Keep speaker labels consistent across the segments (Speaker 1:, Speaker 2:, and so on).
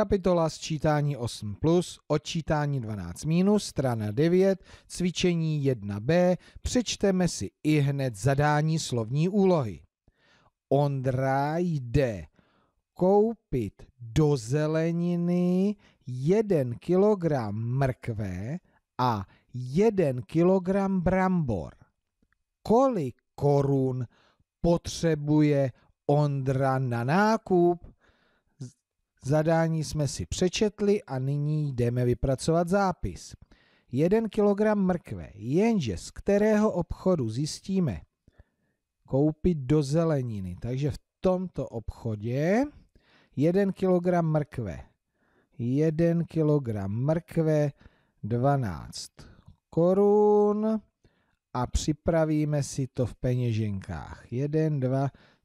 Speaker 1: Kapitola sčítání 8 plus, odčítání 12 minus, strana 9, cvičení 1b, přečteme si i hned zadání slovní úlohy. Ondra jde koupit do zeleniny 1 kg mrkve a 1 kg brambor. Kolik korun potřebuje Ondra na nákup? Zadání jsme si přečetli a nyní jdeme vypracovat zápis. 1 kg mrkve, jenže z kterého obchodu zjistíme koupit do zeleniny. Takže v tomto obchodě 1 kg mrkve. 1 kg mrkve 12 korun a připravíme si to v peněženkách. 1, 2,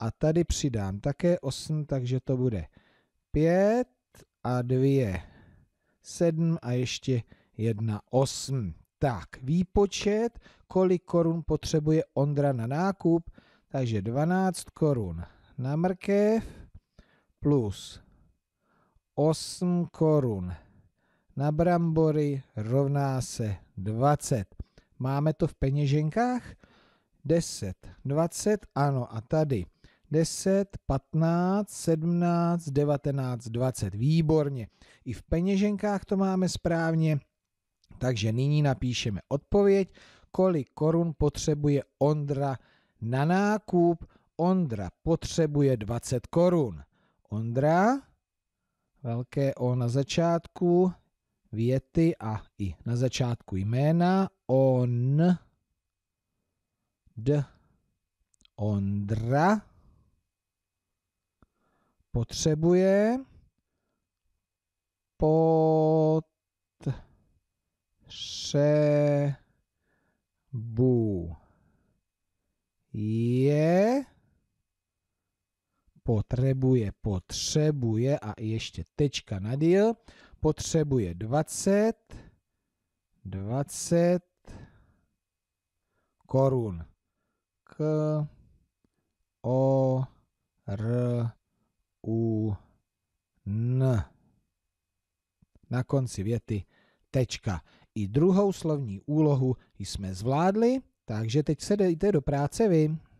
Speaker 1: A tady přidám také 8, takže to bude 5 a 2, 7 a ještě 1, 8. Tak, výpočet, kolik korun potřebuje Ondra na nákup, takže 12 korun na mrkev plus 8 korun na brambory rovná se 20. Máme to v peněženkách? 10, 20, ano a tady 10, 15, 17, 19, 20. Výborně. I v peněženkách to máme správně. Takže nyní napíšeme odpověď, kolik korun potřebuje Ondra na nákup. Ondra potřebuje 20 korun. Ondra, velké O na začátku, věty a i na začátku jména. On, d, Ondra potřebuje potřebuje potřebuje, potřebuje a ještě tečka na díl, potřebuje 20, 20 korun. K, o, r, u n. Na konci věty tečka. I druhou slovní úlohu jsme zvládli, takže teď se dejte do práce vy.